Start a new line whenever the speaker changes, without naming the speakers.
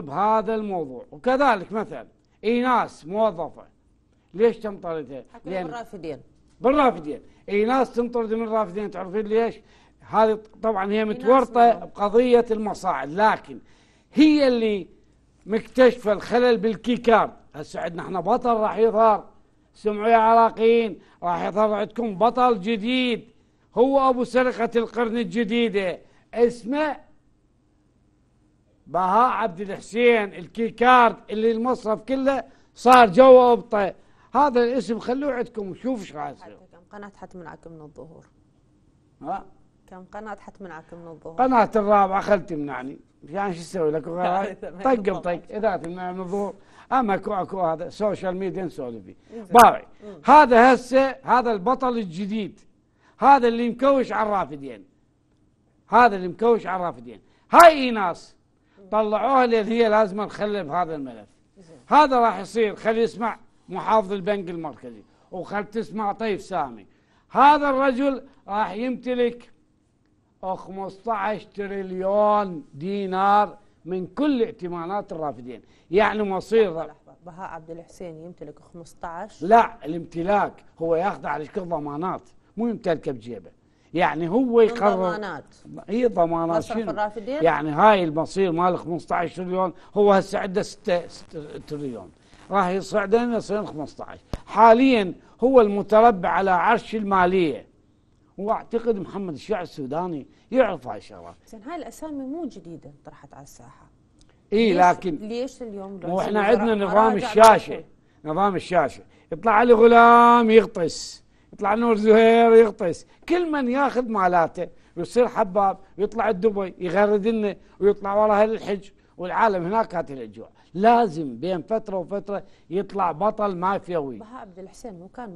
بهذا الموضوع وكذلك مثلا ايناس موظفه ليش تنطردها؟ طردها؟ لان بالرافدين بالرافدين اي ناس تنطرد من الرافدين تعرفين ليش؟ هذه طبعا هي متورطه بقضيه المصاعد لكن هي اللي مكتشفه الخلل بالكيكار هسه عندنا احنا بطل راح يظهر سمعوا يا عراقيين راح يظهر عندكم بطل جديد هو ابو سرقه القرن الجديده اسمه بهاء عبد الحسين الكيكارد اللي المصرف كله صار جوا ابطه هذا الاسم خلوه عندكم وشوف ايش راح يصير كم قناه حتمنعك من الظهور ها كم قناه حتمنعك من الظهور قناه الرابعه خلت تمنعني يعني شو اسوي لك طق طيب، بطق طيب، طيب. اذا تمنع من الظهور اما اكو اكو هذا سوشيال ميديا نسولف فيه هذا هسه هذا البطل الجديد هذا اللي مكوش على الرافدين هذا اللي مكوش على الرافدين هاي ناس طلعوها اللي هي لازم نخلي بهذا الملف هذا راح يصير خلي يسمع محافظ البنك المركزي وخلي تسمع طيف سامي هذا الرجل راح يمتلك 15 تريليون دينار من كل ائتمانات الرافدين يعني مصير بهاء عبد الحسين يمتلك 15 لا الامتلاك هو ياخذ على شكل ضمانات مو يمتلكه بجيبه يعني هو يقرر ضمانات هي ضمانات مصرف الرافدين يعني هاي المصير مال 15 تريليون هو هسه عنده 6 تريليون راح يصعدين يصير 15 حاليا هو المتربع على عرش الماليه واعتقد محمد الشيع السوداني يعرف هاي الشغلات زين هاي الاسامي مو جديده طرحت على الساحه
اي لكن
ليش اليوم مو احنا عندنا نظام الشاشه نظام الشاشه يطلع علي غلام يغطس يطلع نور زهير يغطس كل من ياخذ مالاته ويصير حباب ويطلع الدبي يغرد لنا ويطلع ورا اهل الحج والعالم هناك هات الجوع لازم بين فتره وفتره يطلع بطل مافيوي بهاء عبد الحسين مو كان